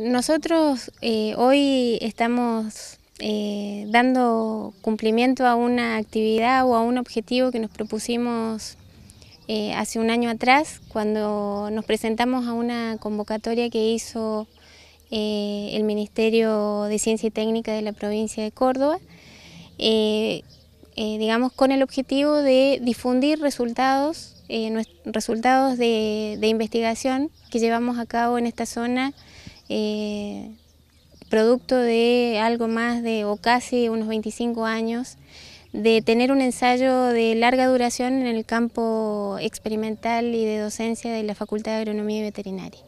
Nosotros eh, hoy estamos eh, dando cumplimiento a una actividad o a un objetivo que nos propusimos eh, hace un año atrás, cuando nos presentamos a una convocatoria que hizo el Ministerio de Ciencia y Técnica de la provincia de Córdoba, digamos con el objetivo de difundir resultados, resultados de investigación que llevamos a cabo en esta zona eh, producto de algo más de, o casi unos 25 años, de tener un ensayo de larga duración en el campo experimental y de docencia de la Facultad de Agronomía y Veterinaria.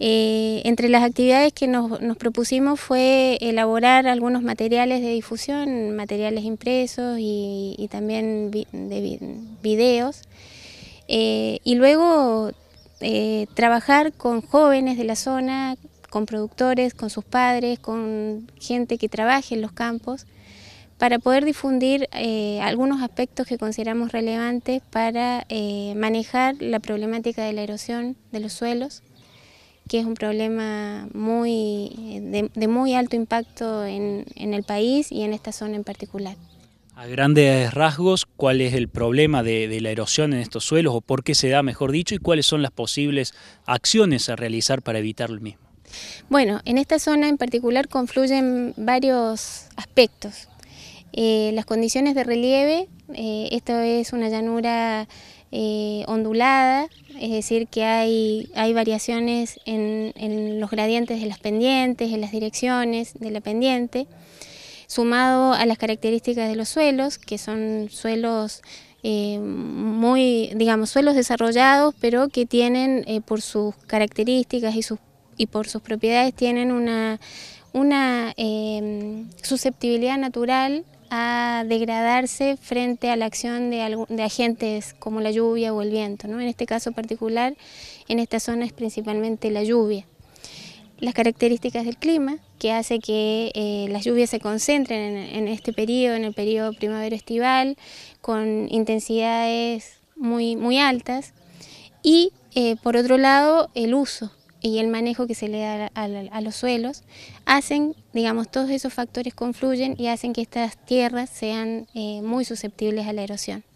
Eh, entre las actividades que nos, propusimos fue elaborar algunos materiales de difusión, materiales impresos y, también de videos, eh, y luego eh, trabajar con jóvenes de la zona, con productores, con sus padres, con gente que trabaje en los campos, para poder difundir eh, algunos aspectos que consideramos relevantes para eh, manejar la problemática de la erosión de los suelos, que es un problema de, muy alto impacto en el país y en esta zona en particular. A grandes rasgos, ¿cuál es el problema de, la erosión en estos suelos o por qué se da, mejor dicho, y cuáles son las posibles acciones a realizar para evitar el mismo? Bueno, en esta zona en particular confluyen varios aspectos. Eh, las condiciones de relieve, eh, esto es una llanura eh, ondulada, es decir, que hay, hay variaciones en, en los gradientes de las pendientes, en las direcciones de la pendiente sumado a las características de los suelos, que son suelos eh, muy, digamos, suelos desarrollados, pero que tienen eh, por sus características y, sus, y por sus propiedades tienen una, una eh, susceptibilidad natural a degradarse frente a la acción de, de, agentes como la lluvia o el viento. ¿no? En este caso particular, en esta zona es principalmente la lluvia las características del clima, que hace que eh, las lluvias se concentren en, este periodo, en el periodo primavera-estival, con intensidades muy, muy altas. Y eh, por otro lado, el uso y el manejo que se le da a, los suelos hacen, digamos, todos esos factores confluyen y hacen que estas tierras sean eh, muy susceptibles a la erosión.